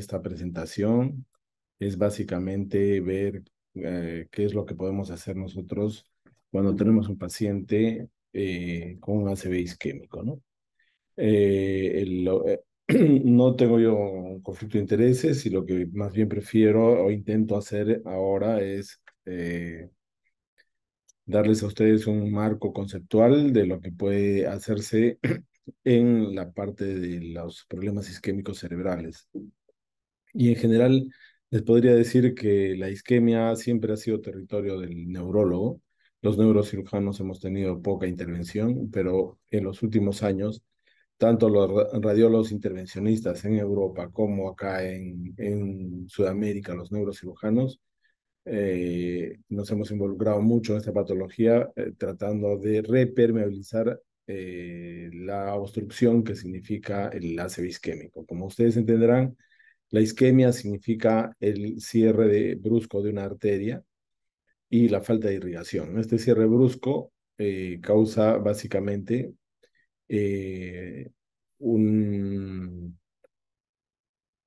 esta presentación es básicamente ver eh, qué es lo que podemos hacer nosotros cuando tenemos un paciente eh, con un ACV isquémico, ¿no? Eh, no tengo yo un conflicto de intereses y lo que más bien prefiero o intento hacer ahora es darles a ustedes un marco conceptual de lo que puede hacerse en la parte de los problemas isquémicos cerebrales. Y en general les podría decir que la isquemia siempre ha sido territorio del neurólogo. Los neurocirujanos hemos tenido poca intervención, pero en los últimos años, tanto los radiólogos intervencionistas en Europa como acá en, Sudamérica, los neurocirujanos, eh, nos hemos involucrado mucho en esta patología eh, tratando de repermeabilizar eh, la obstrucción que significa el enlace isquémico. Como ustedes entenderán, la isquemia significa el cierre brusco de una arteria y la falta de irrigación. Este cierre brusco eh, causa básicamente eh, un,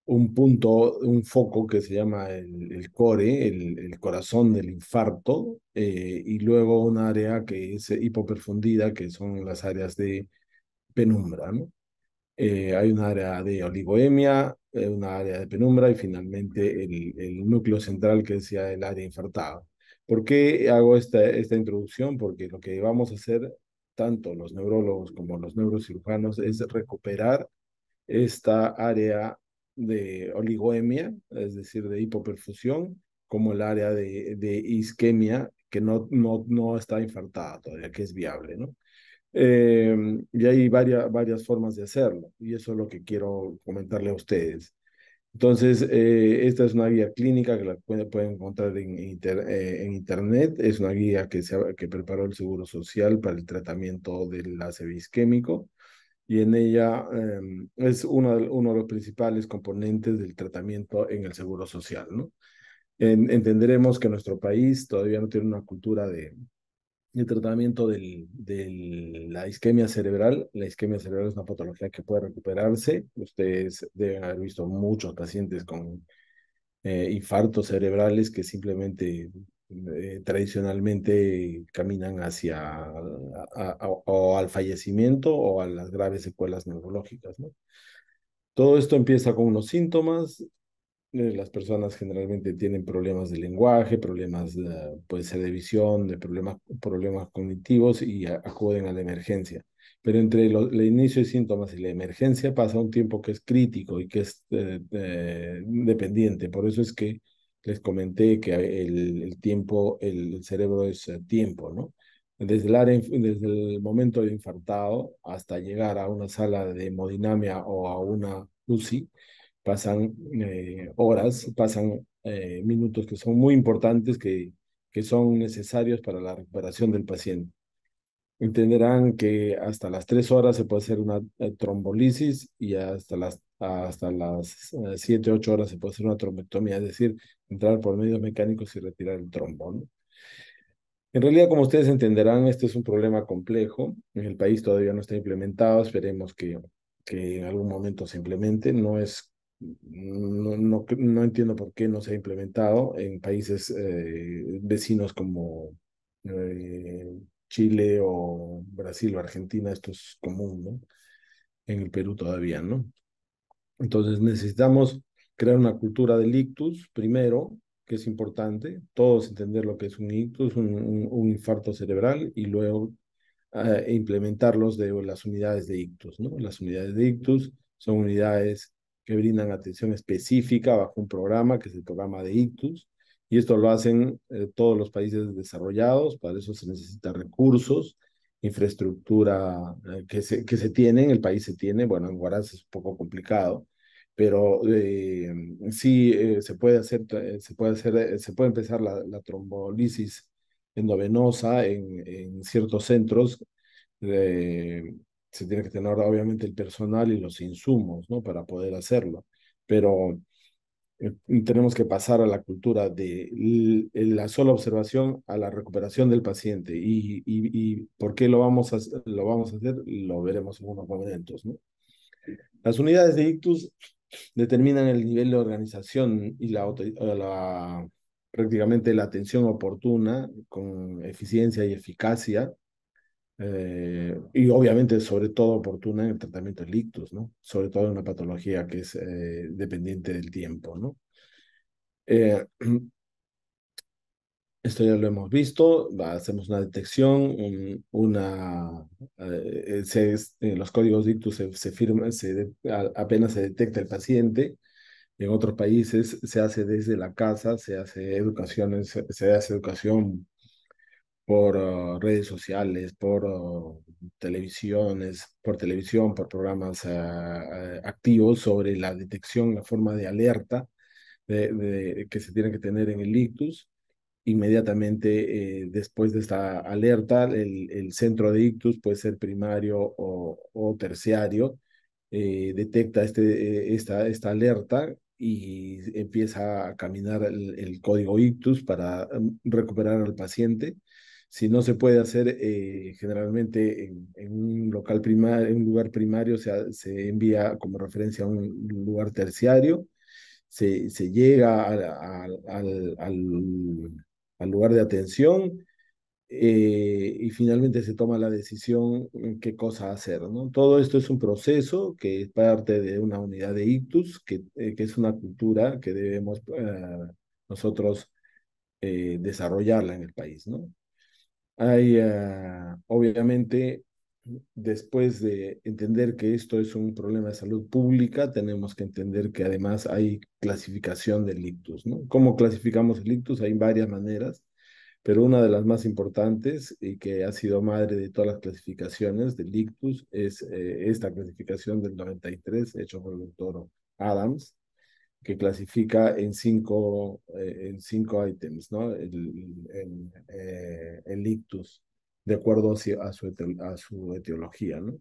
un punto, un foco que se llama el, core, el, corazón del infarto, eh, y luego un área que es hipoperfundida, que son las áreas de penumbra. hay un área de oligoemia, eh, una área de penumbra y finalmente el, el, núcleo central que decía el área infartada. ¿Por qué hago esta, esta introducción? Porque lo que vamos a hacer, tanto los neurólogos como los neurocirujanos, es recuperar esta área de oligoemia, es decir, de hipoperfusión, como el área de, isquemia, que no, no, no está infartada todavía, que es viable, ¿no? Em, y hay varias, varias formas de hacerlo, y eso es lo que quiero comentarle a ustedes. Entonces, eh, esta es una guía clínica que la pueden, encontrar en, eh, en, Internet. Es una guía que, se, que preparó el Seguro Social para el tratamiento del ácido isquémico y en ella em, es uno de, uno de los principales componentes del tratamiento en el Seguro Social. ¿no? entenderemos que nuestro país todavía no tiene una cultura de, el tratamiento de la isquemia cerebral. La isquemia cerebral es una patología que puede recuperarse. Ustedes deben haber visto muchos pacientes con eh, infartos cerebrales que simplemente eh, tradicionalmente caminan hacia o al fallecimiento o a las graves secuelas neurológicas. Todo esto empieza con unos síntomas, eh, las personas generalmente tienen problemas de lenguaje, problemas de, puede ser de visión, de problemas, problemas cognitivos y acuden a la emergencia. Pero entre el inicio de síntomas y la emergencia pasa un tiempo que es crítico y que es eh, eh, dependiente. Por eso es que les comenté que el, tiempo, el, cerebro es tiempo, Desde el, desde el momento de infartado hasta llegar a una sala de hemodinamia o a una UCI, pasan eh, horas, pasan eh, minutos que son muy importantes, que, que son necesarios para la recuperación del paciente. Entenderán que hasta las tres horas se puede hacer una eh, trombolisis y hasta las, hasta las 7, 8 horas se puede hacer una trombectomía, es decir, entrar por medios mecánicos y retirar el trombón. En realidad, como ustedes entenderán, este es un problema complejo. En el país todavía no está implementado. Esperemos que, que en algún momento se implemente. No es no, no, no, entiendo por qué no se ha implementado en países eh, vecinos como eh, Chile o Brasil o Argentina, esto es común, ¿no? En el Perú todavía, ¿no? Entonces necesitamos crear una cultura del ictus primero, que es importante, todos entender lo que es un ictus, un, infarto cerebral y luego eh, implementarlos de las unidades de ictus, ¿no? Las unidades de ictus son unidades que brindan atención específica bajo un programa, que es el programa de ICTUS, y esto lo hacen eh, todos los países desarrollados, para eso se necesitan recursos, infraestructura eh, que, se, que se tiene, en el país se tiene, bueno, en Huaraz es un poco complicado, pero eh, sí se puede hacer, se puede hacer, se puede empezar la, la trombolisis endovenosa en, en ciertos centros se tiene que tener obviamente el personal y los insumos, ¿no? Para poder hacerlo. Pero eh, tenemos que pasar a la cultura de la sola observación a la recuperación del paciente. Y, por qué lo vamos, a, lo vamos a hacer, lo veremos en unos momentos, Las unidades de ictus determinan el nivel de organización y la prácticamente la atención oportuna con eficiencia y eficacia eh, y obviamente sobre todo oportuna en el tratamiento del ictus, ¿no? Sobre todo en una patología que es eh, dependiente del tiempo, ¿no? Eh, esto ya lo hemos visto, hacemos una detección, una, se, los códigos de se, firman, se, apenas se detecta el paciente, en otros países se hace desde la casa, se hace educación, se, se hace educación por oh, redes sociales, por oh, televisiones, por televisión, por programas ah, ah, activos sobre la detección, la forma de alerta que se tiene que tener en el ictus. Inmediatamente eh, después de esta alerta, el, el, centro de ictus puede ser primario o, o terciario, eh, detecta este, eh, esta, esta alerta y empieza a caminar el, el código ictus para mm, recuperar al paciente si no se puede hacer eh, generalmente en, un local primario, en un lugar primario, se, se, envía como referencia a un lugar terciario, se, se llega al, lugar de atención eh, y finalmente se toma la decisión eh, qué cosa hacer. ¿no? Todo esto es un proceso que es parte de una unidad de ictus, que, que es una cultura que debemos nosotros desarrollarla en el país. ¿no? Hay, ah, obviamente, después de entender que esto es un problema de salud pública, tenemos que entender que además hay clasificación del ictus, ¿no? ¿Cómo clasificamos el ictus? Hay varias maneras, pero una de las más importantes y que ha sido madre de todas las clasificaciones del ictus es eh, esta clasificación del 93 hecho por el doctor Adams, que clasifica en cinco, eh, en cinco ítems, ¿no? El, el, eh, ictus, de acuerdo a su, a su etiología, ¿no?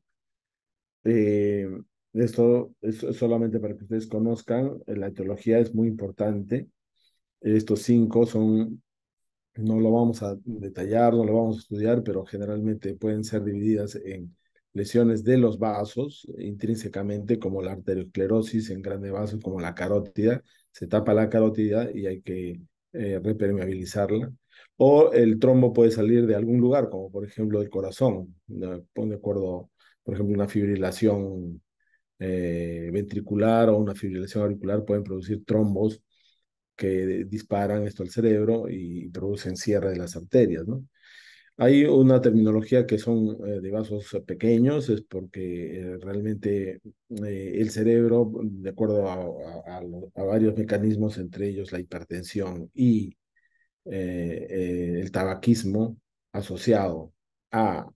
Eh, esto es solamente para que ustedes conozcan, la etiología es muy importante. Estos cinco son, no lo vamos a detallar, no lo vamos a estudiar, pero generalmente pueden ser divididas en lesiones de los vasos intrínsecamente, como la arteriosclerosis en grande vaso, como la carótida. Se tapa la carótida y hay que eh, repermeabilizarla. O el trombo puede salir de algún lugar, como por ejemplo el corazón. Pon de acuerdo, por ejemplo, una fibrilación eh, ventricular o una fibrilación auricular pueden producir trombos que disparan esto al cerebro y producen cierre de las arterias, ¿no? Hay una terminología que son eh, de vasos eh, pequeños, es porque eh, realmente el cerebro, de acuerdo a, varios mecanismos, entre ellos la hipertensión y el tabaquismo asociado a,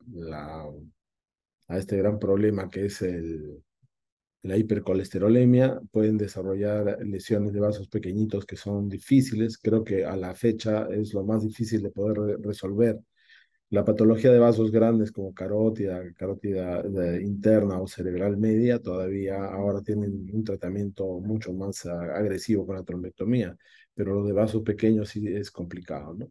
este gran problema que es la hipercolesterolemia, pueden desarrollar lesiones de vasos pequeñitos que son difíciles. Creo que a la fecha es lo más difícil de poder resolver la patología de vasos grandes como carótida, carótida eh, interna o cerebral media todavía ahora tienen un tratamiento mucho más ah, agresivo con la trombectomía, pero lo de vasos pequeños sí es complicado, ¿no?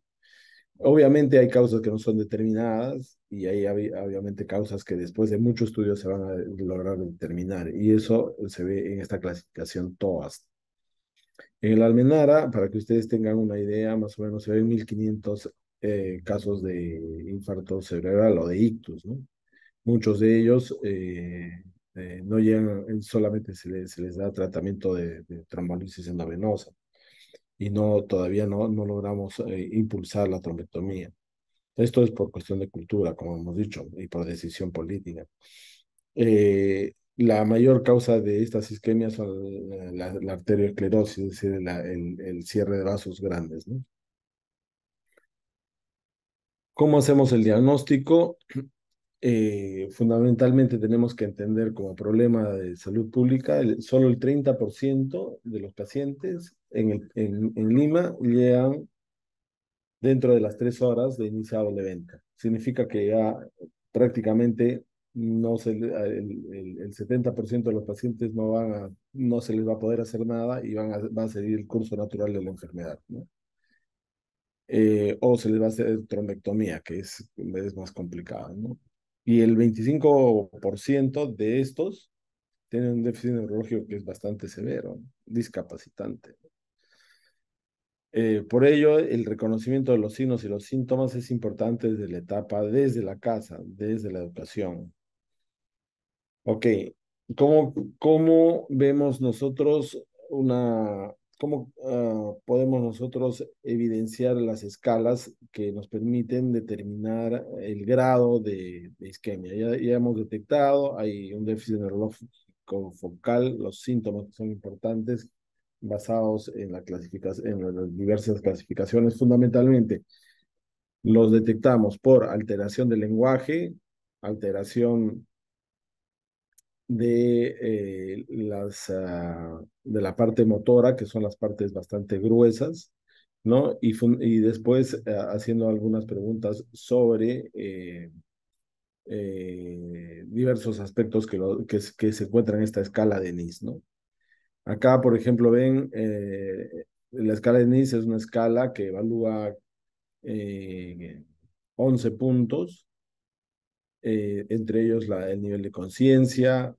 Obviamente hay causas que no son determinadas y hay obviamente causas que después de muchos estudios se van a lograr determinar y eso se ve en esta clasificación TOAS. En el Almenara, para que ustedes tengan una idea, más o menos se ven 1500 eh, casos de infarto cerebral o de ictus, ¿no? Muchos de ellos eh, eh, no llegan, solamente se les, da tratamiento de, trombolisis endovenosa y no, todavía no, logramos impulsar la trombectomía. Esto es por cuestión de cultura, como hemos dicho, y por decisión política. la mayor causa de estas isquemias son la, la, es decir, el, el cierre de vasos grandes, ¿no? ¿Cómo hacemos el diagnóstico? Eh, fundamentalmente tenemos que entender como problema de salud pública, solo el 30% de los pacientes en, Lima llegan dentro de las tres horas de iniciado el evento. Significa que ya prácticamente no se, el, 70% de los pacientes no, van no se les va a poder hacer nada y van a, a seguir el curso natural de la enfermedad. ¿no? Eh, o se les va a hacer trombectomía, que es, más complicado, Y el 25% de estos tienen un déficit neurológico que es bastante severo, discapacitante. Eh, por ello, el reconocimiento de los signos y los síntomas es importante desde la etapa, desde la casa, desde la educación. Ok, cómo vemos nosotros una cómo ah, podemos nosotros evidenciar las escalas que nos permiten determinar el grado de, isquemia. Ya, hemos detectado, hay un déficit neurológico focal, los síntomas son importantes basados en, en las diversas clasificaciones fundamentalmente. Los detectamos por alteración del lenguaje, alteración de, eh, las, ah, de la parte motora, que son las partes bastante gruesas, ¿no? Y, después ah, haciendo algunas preguntas sobre eh, eh, diversos aspectos que, que, se encuentran en esta escala de NIS. ¿no? Acá, por ejemplo, ven, la escala de NIS, es una escala que evalúa 11 puntos, eh, entre ellos el nivel de conciencia,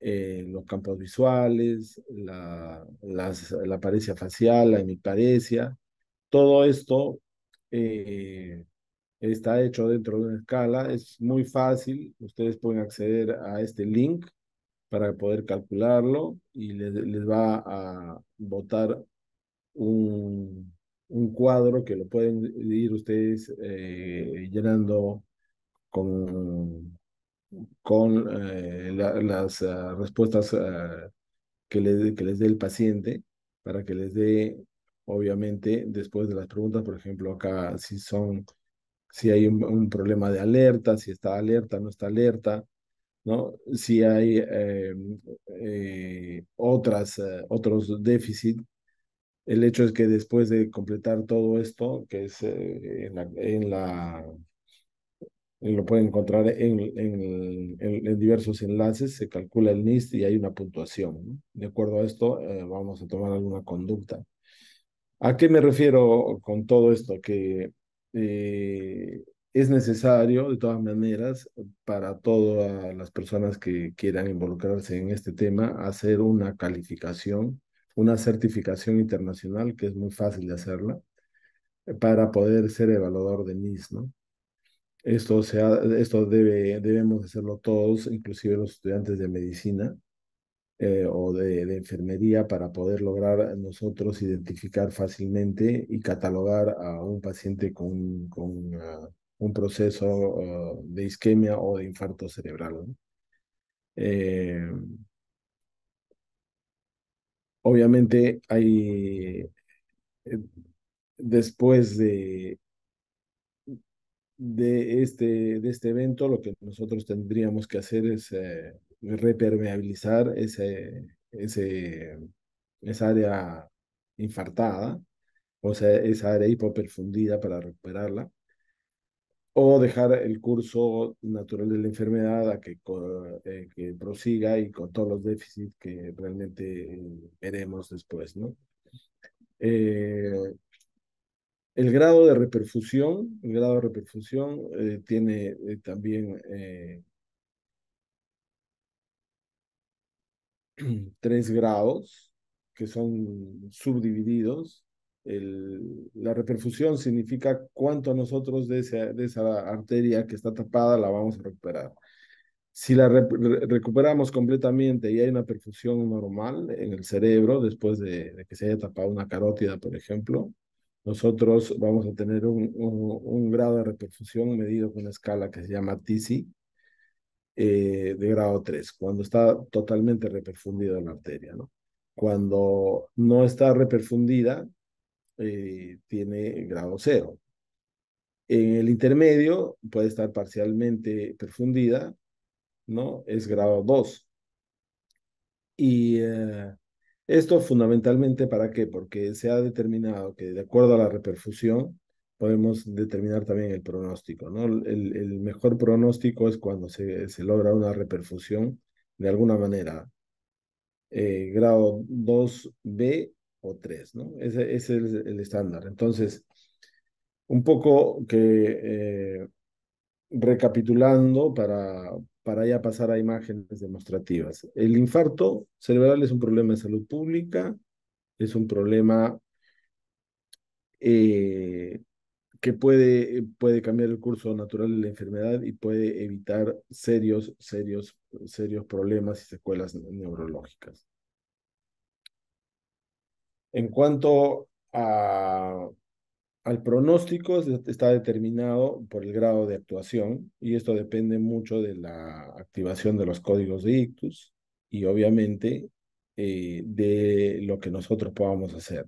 eh, los campos visuales, la, apariencia la apariencia facial, la hemiparesia. Todo esto eh, está hecho dentro de una escala, es muy fácil, ustedes pueden acceder a este link para poder calcularlo y les, va a botar un, cuadro que lo pueden ir ustedes llenando con, con eh, las ah, respuestas ah, que, que les dé el paciente, para que les dé, obviamente, después de las preguntas, por ejemplo, acá si son, si hay un, problema de alerta, si está alerta, no está alerta, ¿no? Si hay em, eh, otras, eh, otros déficits. El hecho es que después de completar todo esto, que es en la lo pueden encontrar en, en, en, diversos enlaces, se calcula el NIST y hay una puntuación. De acuerdo a esto, eh, vamos a tomar alguna conducta. ¿A qué me refiero con todo esto? Que eh, es necesario, de todas maneras, para todas las personas que quieran involucrarse en este tema, hacer una calificación, una certificación internacional, que es muy fácil de hacerla, para poder ser evaluador de NIST, ¿no? Esto, sea, esto debe, debemos hacerlo todos, inclusive los estudiantes de medicina eh, o de, enfermería, para poder lograr nosotros identificar fácilmente y catalogar a un paciente con, con ah, un proceso ah, de isquemia o de infarto cerebral. Eh, obviamente hay, eh, después de de este, de este evento, lo que nosotros tendríamos que hacer es eh, repermeabilizar ese, ese, esa área infartada, o sea, esa área hipoperfundida para recuperarla, o dejar el curso natural de la enfermedad a que, eh, que prosiga y con todos los déficits que realmente eh, veremos después, ¿no? Eh, el grado de reperfusión, el grado de reperfusión eh, tiene eh, también eh, tres grados que son subdivididos. la reperfusión significa cuánto nosotros de esa, de esa arteria que está tapada la vamos a recuperar. Si la recuperamos completamente y hay una perfusión normal en el cerebro después de, que se haya tapado una carótida, por ejemplo, nosotros vamos a tener un, grado de reperfusión medido con una escala que se llama TISI eh, de grado 3, cuando está totalmente reperfundida la arteria. ¿no? Cuando no está reperfundida, eh, tiene grado 0. En el intermedio puede estar parcialmente perfundida, ¿no? Es grado 2. Y eh, esto fundamentalmente para qué? Porque se ha determinado que de acuerdo a la reperfusión podemos determinar también el pronóstico, ¿no? El, mejor pronóstico es cuando se, se, logra una reperfusión de alguna manera, eh, grado 2B o 3, ¿no? Ese, es el, estándar. Entonces, un poco que eh, recapitulando para, para ya pasar a imágenes demostrativas. El infarto cerebral es un problema de salud pública, es un problema eh, que puede, puede cambiar el curso natural de la enfermedad y puede evitar serios, serios, serios problemas y secuelas neurológicas. En cuanto a al pronóstico está determinado por el grado de actuación y esto depende mucho de la activación de los códigos de ictus y obviamente eh, de lo que nosotros podamos hacer.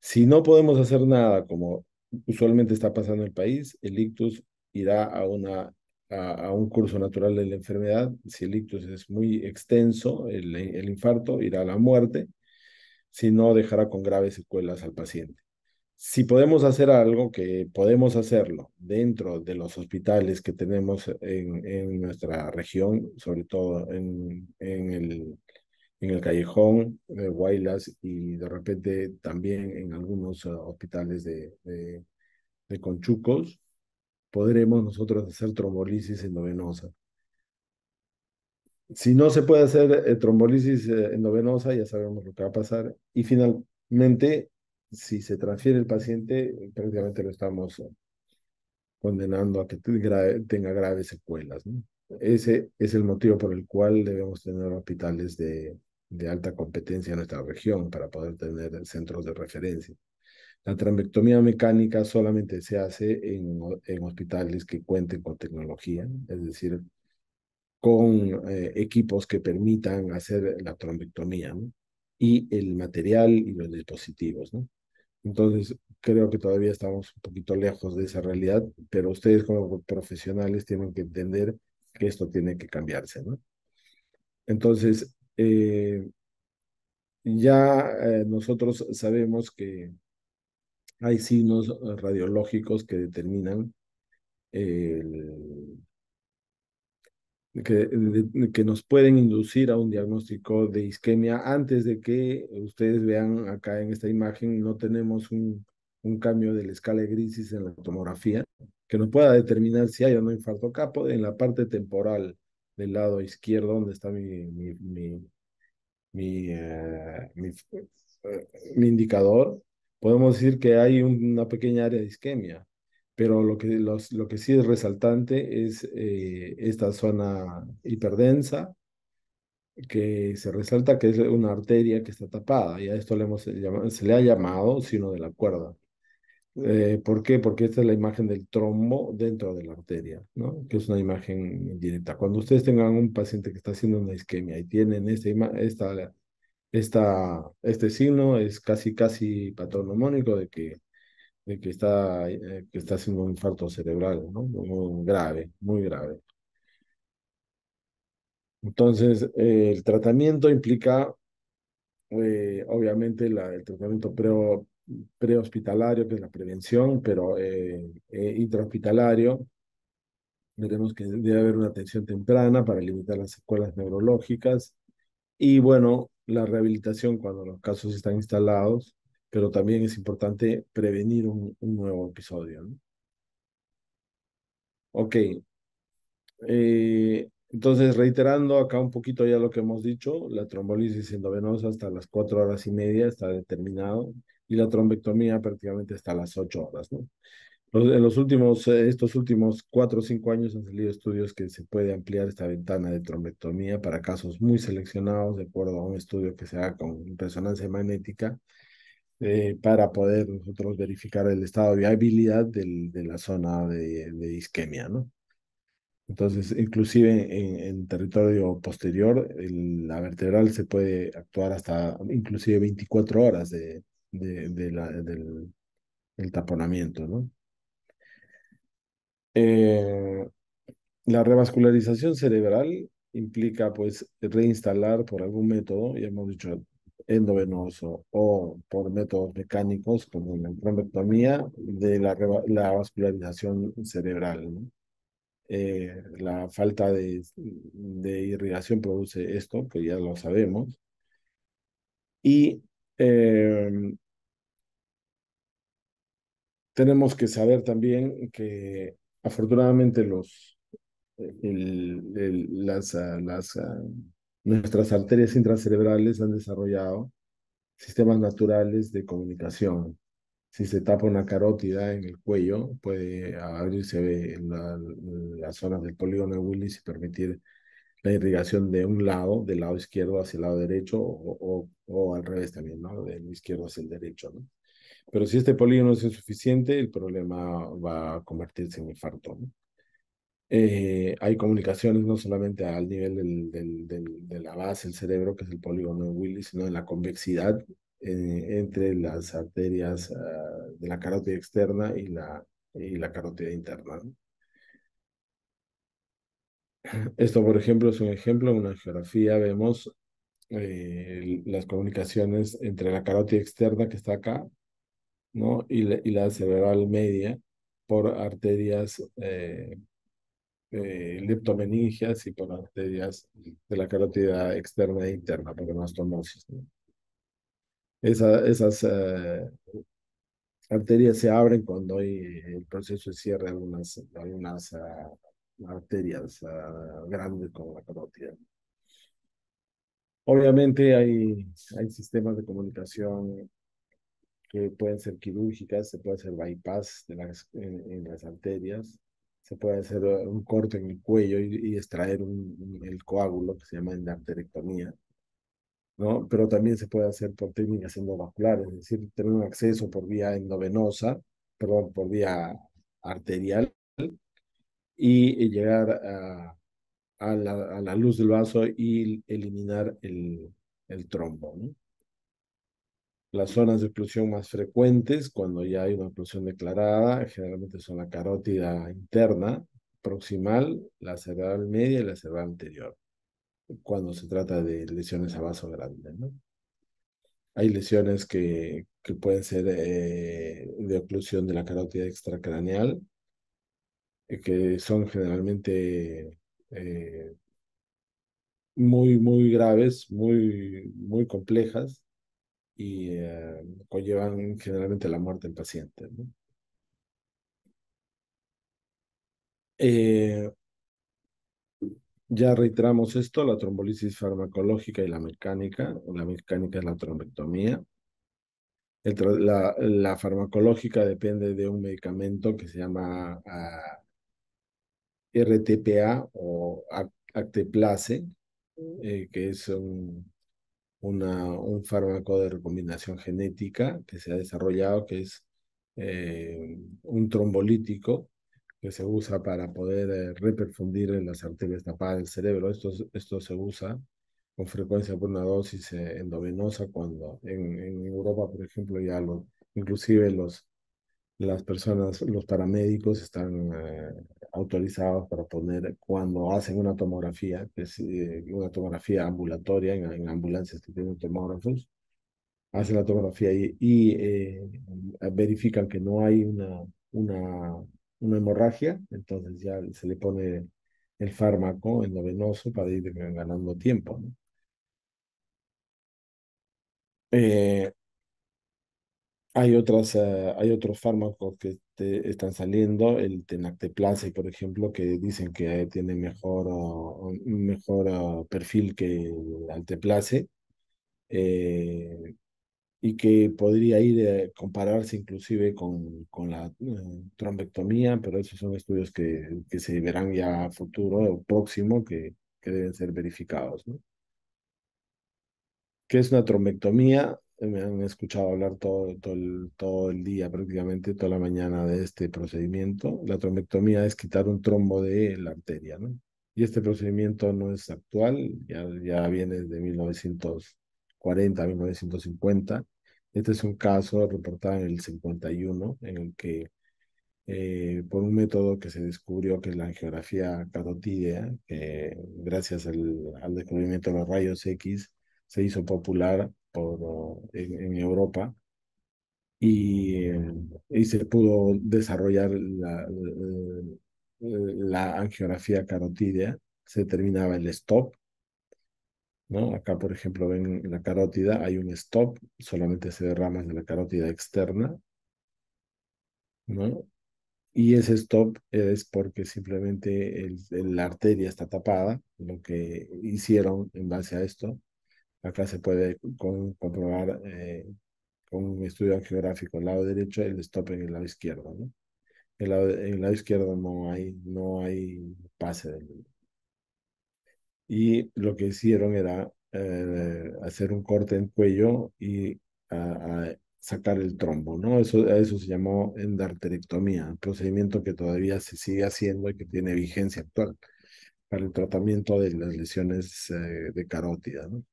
Si no podemos hacer nada, como usualmente está pasando en el país, el ictus irá a, un curso natural de la enfermedad. Si el ictus es muy extenso, el infarto irá a la muerte, si no dejará con graves secuelas al paciente si podemos hacer algo, que podemos hacerlo dentro de los hospitales que tenemos en, en nuestra región, sobre todo en, en, el, en el Callejón, de Guaylas y de repente también en algunos eh, hospitales de, de, Conchucos, podremos nosotros hacer trombolisis endovenosa. Si no se puede hacer eh, trombolisis eh, endovenosa, ya sabemos lo que va a pasar. Y finalmente, si se transfiere el paciente, eh, prácticamente lo estamos eh, condenando a que tenga graves secuelas. ¿no? Ese es el motivo por el cual debemos tener hospitales de, alta competencia en nuestra región para poder tener centros de referencia. La trombectomía mecánica solamente se hace en, hospitales que cuenten con tecnología, es decir, con eh, equipos que permitan hacer la trombectomía y el material y los dispositivos. ¿no? Entonces, creo que todavía estamos un poquito lejos de esa realidad, pero ustedes como profesionales tienen que entender que esto tiene que cambiarse, ¿no? Entonces, eh, ya eh, nosotros sabemos que hay signos radiológicos que determinan el, que, que, nos pueden inducir a un diagnóstico de isquemia. Antes de que ustedes vean acá en esta imagen, no tenemos un, cambio de la escala de grisis en la tomografía que nos pueda determinar si hay o no infarto capo en la parte temporal del lado izquierdo, donde está mi, mi, mi, eh, eh, indicador. Podemos decir que hay una pequeña área de isquemia pero lo que, los, lo que sí es resaltante es eh, esta zona hiperdensa, que se resalta que es una arteria que está tapada, y a esto le hemos se le ha llamado sino de la cuerda. Eh, ¿Por qué? Porque esta es la imagen del trombo dentro de la arteria, ¿no? que es una imagen directa. Cuando ustedes tengan un paciente que está haciendo una isquemia y tienen este, esta, esta, este signo, es casi, casi patognomónico de que que está, eh, que está haciendo un infarto cerebral, ¿no? Muy grave, muy grave. Entonces, eh, el tratamiento implica, eh, obviamente, la, el tratamiento pre, prehospitalario, que es la prevención, pero intrahospitalario. Veremos que debe haber una atención temprana para limitar las secuelas neurológicas. Y bueno, la rehabilitación cuando los casos están instalados pero también es importante prevenir un, nuevo episodio. ¿no? Ok. Eh, entonces, reiterando acá un poquito ya lo que hemos dicho, la trombolisis endovenosa hasta las cuatro horas y media está determinado y la trombectomía prácticamente hasta las ocho horas, ¿no? En los últimos, eh, estos últimos cuatro o cinco años han salido estudios que se puede ampliar esta ventana de trombectomía para casos muy seleccionados, de acuerdo a un estudio que se haga con resonancia magnética eh, para poder nosotros verificar el estado de viabilidad del, de la zona de, isquemia, ¿no? Entonces, inclusive en, territorio posterior, la vertebral se puede actuar hasta inclusive 24 horas de, la, del, taponamiento, ¿no? Eh, la revascularización cerebral implica, pues, reinstalar por algún método, ya hemos dicho endovenoso o por métodos mecánicos como la trombectomía de la, vascularización cerebral. Eh, la falta de, irrigación produce esto, que ya lo sabemos. Y em, tenemos que saber también que afortunadamente los, las, las Nuestras arterias intracerebrales han desarrollado sistemas naturales de comunicación. Si se tapa una carótida en el cuello, puede abrirse las zonas del polígono de Willis y permitir la irrigación de un lado, del lado izquierdo hacia el lado derecho, o, al revés también, ¿no? Del izquierdo hacia el derecho, ¿no? Pero si este polígono es insuficiente, el problema va a convertirse en infarto, ¿no? Eh, hay comunicaciones no solamente al nivel de la base del cerebro, que es el polígono de Willy, sino en la convexidad eh, entre las arterias ah, de la carótida externa y la, y la carótida interna. Esto, por ejemplo, es un ejemplo. En una geografía vemos eh, las comunicaciones entre la carótida externa que está acá ¿no? y, la, cerebral media por arterias eh, leptomeningias y por arterias de la carótida externa e interna, porque no es Esa, esas eh, arterias se abren cuando hay eh, el proceso de cierre de algunas, algunas ah, arterias ah, grandes como la carótida. Obviamente hay, hay sistemas de comunicación que pueden ser quirúrgicas, se puede hacer bypass en las arterias, se puede hacer eh, un corte en el cuello y, extraer el coágulo que se llama endarterectomía, ¿no? Pero también se puede hacer por técnicas endovasculares, es decir, tener un acceso por vía endovenosa, perdón, por vía arterial y llegar a, la, luz del vaso y eliminar el, el trombo, ¿no? Las zonas de oclusión más frecuentes, cuando ya hay una oclusión declarada, generalmente son la carótida interna, proximal, la cerebral media y la cerebral anterior, cuando se trata de lesiones a vaso grande. Hay lesiones que, que pueden ser eh, de oclusión de la carótida extracraneal, eh, que son generalmente eh, muy, muy graves, muy, muy complejas, y em, conllevan generalmente la muerte en pacientes eh, ya reiteramos esto, la trombolisis farmacológica y la mecánica. La mecánica es la trombectomía. la, farmacológica depende de un medicamento que se llama ah, RTPA o Acteplase, eh, que es un un fármaco de recombinación genética que se ha desarrollado, que es eh, un trombolítico que se usa para poder eh, reperfundir en las arterias tapadas del cerebro. Esto, esto se usa con frecuencia por una dosis eh, endovenosa cuando en, en Europa, por ejemplo, ya lo, inclusive los las personas, los paramédicos están eh, autorizados para poner cuando hacen una tomografía, eh, una tomografía ambulatoria en, ambulancias que tienen tomógrafos, hacen la tomografía y, eh, verifican que no hay una, una, hemorragia, entonces ya se le pone el fármaco endovenoso para ir ganando tiempo. Hay otras, eh, hay otros fármacos que están saliendo, el tenacteplase, por ejemplo, que dicen que tiene mejor, mejor ah, perfil que el alteplase, eh, y que podría ir a eh, compararse inclusive con, con la trombectomía, pero esos son estudios que, que se verán ya a futuro o próximo que, deben ser verificados, ¿Qué es una trombectomía? me han escuchado hablar todo, todo, el, día, prácticamente toda la mañana de este procedimiento. La trombectomía es quitar un trombo de la arteria, Y este procedimiento no es actual, ya, ya viene de 1940, 1950. Este es un caso reportado en el 51, en el que eh, por un método que se descubrió que es la angiografía carotidea, que gracias al descubrimiento de los rayos X, se hizo popular por, en, Europa eh, y, se pudo desarrollar la, angiografía carotidea se terminaba el stop. ¿no? Acá, por ejemplo, ven la carótida, hay un stop, solamente se derrama en la carótida externa. ¿no? Y ese stop es porque simplemente la arteria está tapada. Lo que hicieron en base a esto Acá se puede comprobar eh, con un estudio angiográfico el lado derecho y el stop en el lado izquierdo. ¿no? El lado, en el lado izquierdo no hay, no hay pase del Y lo que hicieron era eh, hacer un corte en cuello y sacar el trombo, ¿no? Eso, eso se llamó endarterectomía, procedimiento que todavía se sigue haciendo y que tiene vigencia actual para el tratamiento de las lesiones eh, de carótida, ¿no?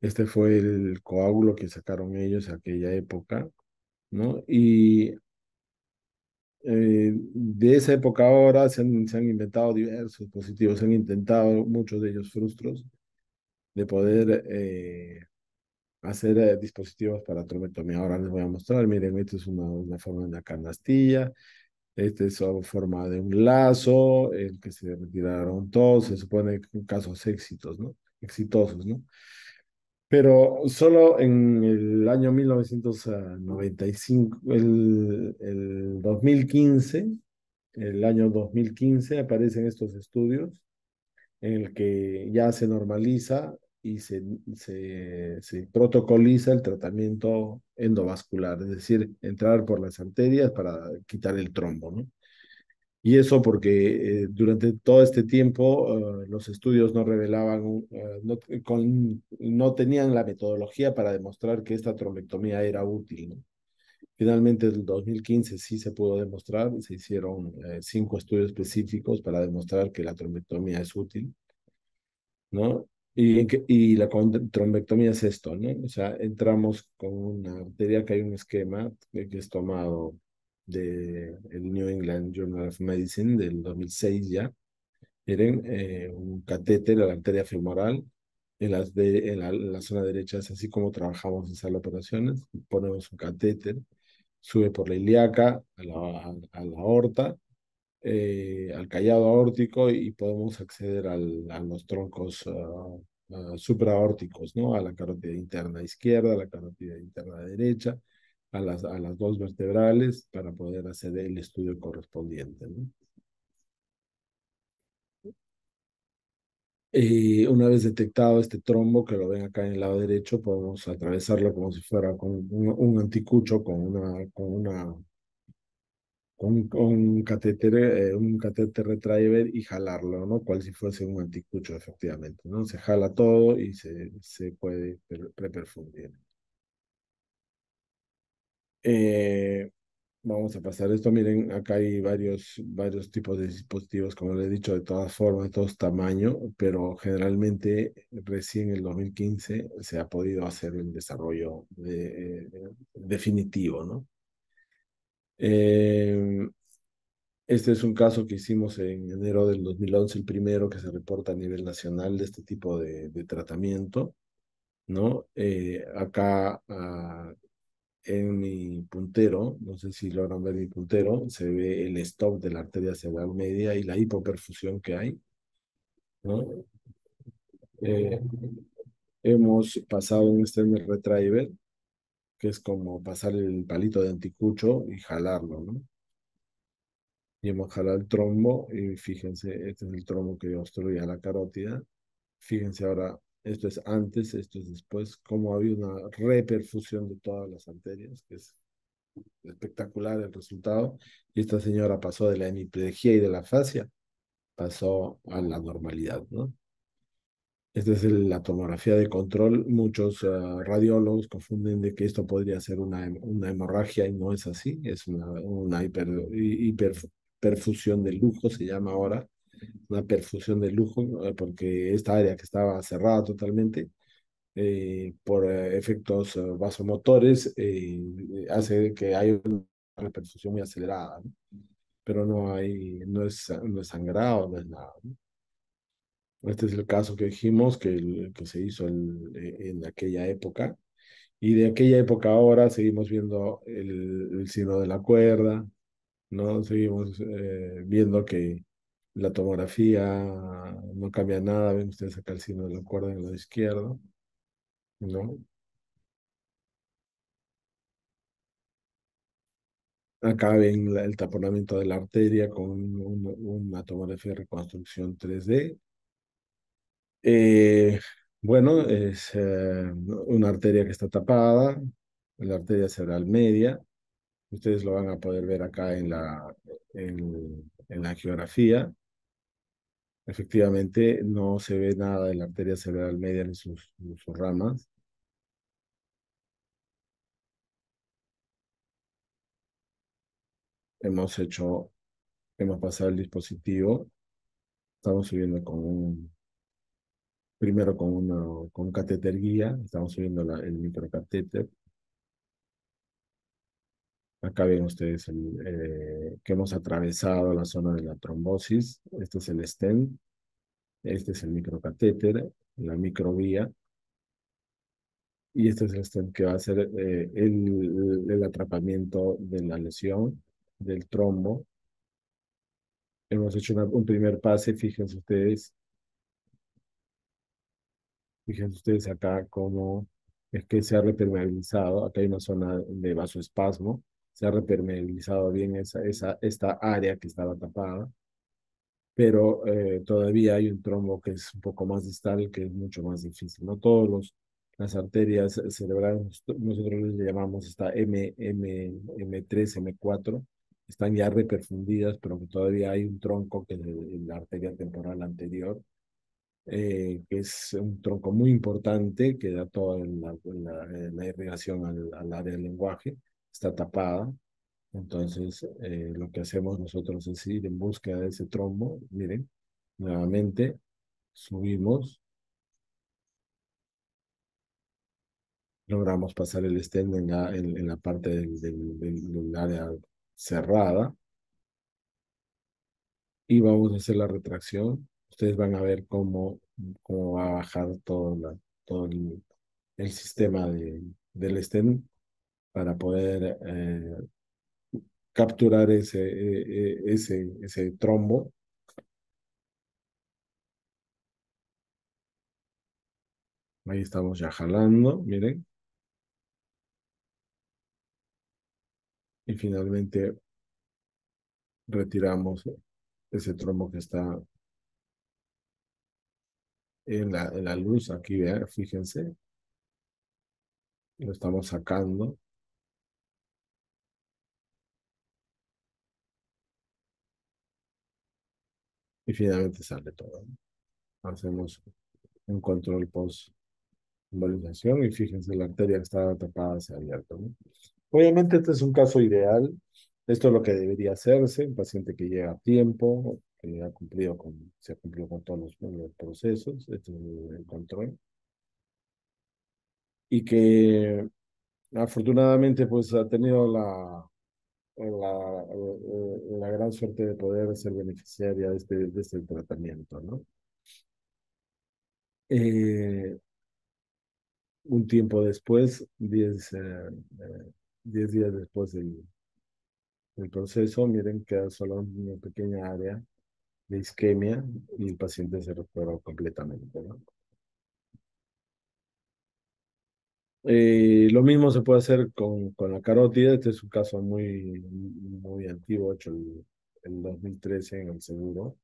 Este fue el coágulo que sacaron ellos en aquella época, ¿no? Y eh, de esa época ahora se han, inventado diversos dispositivos. se han intentado muchos de ellos frustros de poder eh, hacer eh, dispositivos para trombectomía. Ahora les voy a mostrar, miren, esta es una, una forma de una canastilla, esta es la forma de un lazo, el que se retiraron todos, se supone casos éxitos, ¿no? exitosos, ¿no? Pero solo en el año 1995, el, 2015, el año 2015 aparecen estos estudios en el que ya se normaliza y se, se protocoliza el tratamiento endovascular, es decir, entrar por las arterias para quitar el trombo, ¿no? Y eso porque eh, durante todo este tiempo eh, los estudios no revelaban, eh, no, con, no, tenían la metodología para demostrar que esta trombectomía era útil. Finalmente, en el 2015 sí se pudo demostrar, se hicieron cinco estudios específicos para demostrar que la trombectomía es útil, ¿no? Y, y la trombectomía es esto, ¿no? O sea, entramos con una arteria que hay un esquema que es tomado de el New England Journal of Medicine del 2006 ya, eran eh, un catéter a la arteria femoral en, las de, la, zona derecha es así como trabajamos en sala de operaciones. Ponemos un catéter, sube por la ilíaca, a la, aorta, eh, al callado aórtico y podemos acceder a los troncos ah, ah, supraórticos, ¿no? A la carótida interna izquierda, a la carótida interna derecha, a las, a las dos vertebrales para poder hacer el estudio correspondiente. ¿no? una vez detectado este trombo, que lo ven acá en el lado derecho, podemos atravesarlo como si fuera con un, anticucho, con una, con una, con, un catéter, eh, un catéter retriever y jalarlo, ¿no? Cual si fuese un anticucho, efectivamente, ¿no? Se jala todo y se, se puede reperfundir. Eh, vamos a pasar esto. Miren, acá hay varios, varios tipos de dispositivos, como les he dicho, de todas formas, de todos tamaños, pero generalmente recién en el 2015 se ha podido hacer el desarrollo eh, definitivo, ¿no? Eh, este es un caso que hicimos en enero del 2011, el primero que se reporta a nivel nacional de este tipo de, tratamiento, ¿no? acá... Ah, en mi puntero, no sé si logran ver mi puntero, se ve el stop de la arteria cerebral media y la hipoperfusión que hay. Eh, hemos pasado un extender retriever, que es como pasar el palito de anticucho y jalarlo, ¿no? Y hemos jalado el trombo y fíjense, este es el trombo que obstruye la carótida. Fíjense ahora esto es antes, esto es después, cómo había una reperfusión de todas las arterias, que es espectacular el resultado. Y esta señora pasó de la hemiplegia y de la fascia, pasó a la normalidad, ¿no? Esta es la tomografía de control. Muchos ah, radiólogos confunden de que esto podría ser una, hemorragia y no es así. Es una, una de lujo, se llama ahora, una perfusión de lujo, porque esta área que estaba cerrada totalmente eh, por eh, efectos eh, vasomotores hace que haya una perfusión muy acelerada, pero no hay, no es, no es sangrado, no es nada. Este es el caso que dijimos que, que se hizo en aquella época. Y de aquella época ahora seguimos viendo el, el signo de la cuerda, ¿no? Seguimos viendo que la tomografía no cambia nada, ven ustedes acá el signo de la cuerda en el lado izquierdo, ¿no? Acá ven el taponamiento de la arteria con una tomografía de reconstrucción 3D. Eh, bueno, es eh, una arteria que está tapada, la arteria cerebral media. Ustedes lo van a poder ver acá en la, en la geografía. Efectivamente, no se ve nada de la arteria cerebral media ni sus, ramas. Hemos hecho, hemos pasado el dispositivo. Estamos subiendo con un, primero con, una, con un catéter guía, estamos subiendo el microcatéter. Acá ven ustedes eh, que hemos atravesado la zona de la trombosis. Este es el stent. Este es el microcatéter, la microvía. Y este es el stent que va a ser eh, el, atrapamiento de la lesión, del trombo. Hemos hecho un primer pase, fíjense ustedes. Fíjense ustedes acá cómo es que se ha repermeabilizado. Acá hay una zona de vasoespasmo se ha repermeabilizado bien esa, esa, esta área que estaba tapada, pero eh, todavía hay un trombo que es un poco más distal, que es mucho más difícil. No todos las arterias cerebrales, nosotros les llamamos esta M, 3 M4, están ya reperfundidas, pero todavía hay un tronco que es la arteria temporal anterior, eh, que es un tronco muy importante que da toda la, la, la irrigación al, área del lenguaje está tapada. Entonces, eh, lo que hacemos nosotros es ir en búsqueda de ese trombo. Miren, nuevamente subimos. Logramos pasar el estén en la, en, la parte del, área cerrada. Y vamos a hacer la retracción. Ustedes van a ver cómo, cómo va a bajar todo, la, todo el, sistema del stem para poder eh, capturar ese, e, e, ese, ese trombo. Ahí estamos ya jalando, miren. Y finalmente retiramos ese trombo que está en la, en la luz. Aquí, vean, fíjense. Lo estamos sacando. y finalmente sale todo. Hacemos un control post invalidación y fíjense, la arteria está tapada, se ha abierto. Obviamente este es un caso ideal, esto es lo que debería hacerse, un paciente que llega a tiempo, que ha cumplido con, se ha cumplido con todos los, los procesos, este es el control, y que afortunadamente pues ha tenido la la, la, gran suerte de poder ser beneficiaria de este, de este tratamiento, ¿no? Eh, un tiempo después, 10 eh, eh, diez días después del, proceso, miren, queda solo una pequeña área de isquemia y el paciente se recuperó completamente. ¿no? Eh, lo mismo se puede hacer con, la carótida. Este es un caso muy, muy antiguo, hecho en 2013 en el seguro,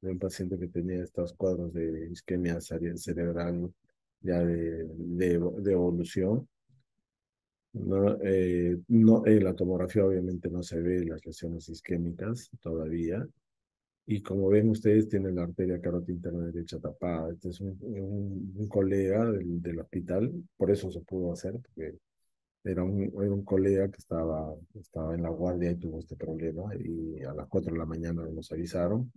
de un paciente que tenía estos cuadros de isquemia cerebral ya de, de, evolución. No, eh, eh, la tomografía obviamente no se ve las lesiones isquémicas todavía. Y como ven ustedes, tiene la arteria carótida interna derecha tapada. Este es un, un, colega del, hospital, por eso se pudo hacer, porque era un, era un colega que estaba, estaba en la guardia y tuvo este problema. Y a las 4 de la mañana nos avisaron,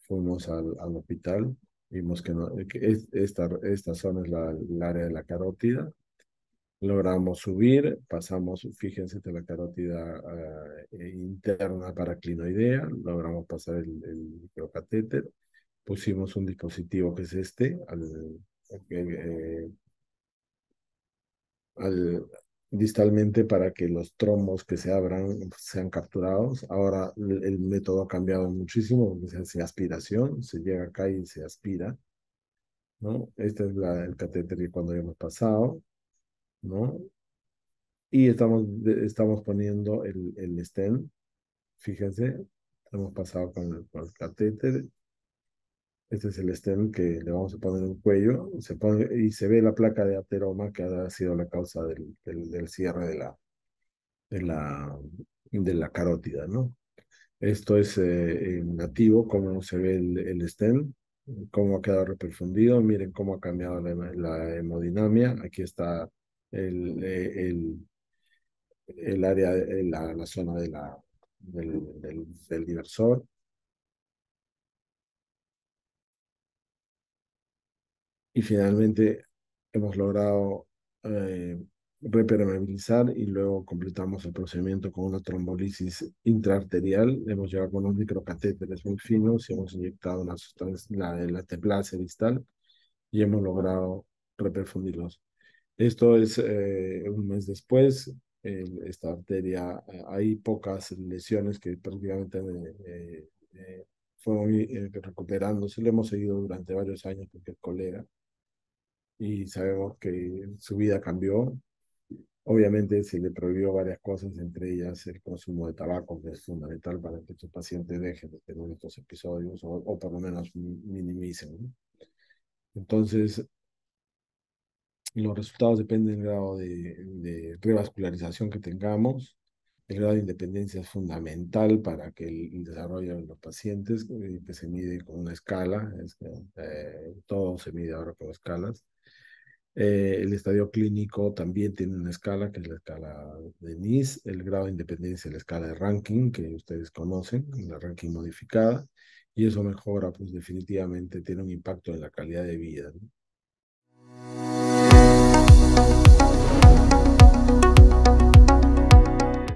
fuimos al, hospital, vimos que, no, es, esta, esta zona es la, el área de la carótida logramos subir, pasamos, fíjense, de la carótida ah, e interna interna paraclinoidea, logramos pasar el, microcatéter, pusimos un dispositivo que es este, al, eh, eh, distalmente para que los trombos que se abran sean capturados. Ahora el, método ha cambiado muchísimo porque se hace aspiración, se llega acá y se aspira. ¿no? Este es el catéter que cuando hemos pasado. ¿no? Y estamos, estamos poniendo el, el fíjense, hemos pasado con el, catéter, este es el estén que le vamos a poner en el cuello se pone, y se ve la placa de ateroma que ha sido la causa del, del, cierre de la, de, la, de la carótida, ¿no? Esto es eh, nativo, cómo se ve el, el stem, cómo ha quedado reperfundido, miren cómo ha cambiado la, la hemodinamia, aquí está el, el área, la, la, zona de la, del, del, diversor. Y finalmente hemos logrado eh, repermeabilizar y luego completamos el procedimiento con una trombolisis intraarterial. Hemos llegado con unos microcatéteres muy finos y hemos inyectado una sustancia, la, la teplase distal y hemos logrado reperfundirlos. Esto es eh, un mes después, esta arteria, eh, hay pocas lesiones que prácticamente eh, eh fueron recuperándose, Le hemos seguido durante varios años porque el colega y sabemos que su vida cambió. Obviamente se le prohibió varias cosas, entre ellas el consumo de tabaco, que es fundamental para que su paciente deje de tener estos episodios o, por lo menos minimicen. Entonces, los resultados dependen del grado de, de, revascularización que tengamos. El grado de independencia es fundamental para que el, desarrollo de los pacientes, eh, que se mide con una escala, eh, todo se mide ahora con escalas. Eh, el estadio clínico también tiene una escala, que es la escala de NIS, el grado de independencia, la escala de ranking, que ustedes conocen, la ranking modificada, y eso mejora, pues definitivamente tiene un impacto en la calidad de vida.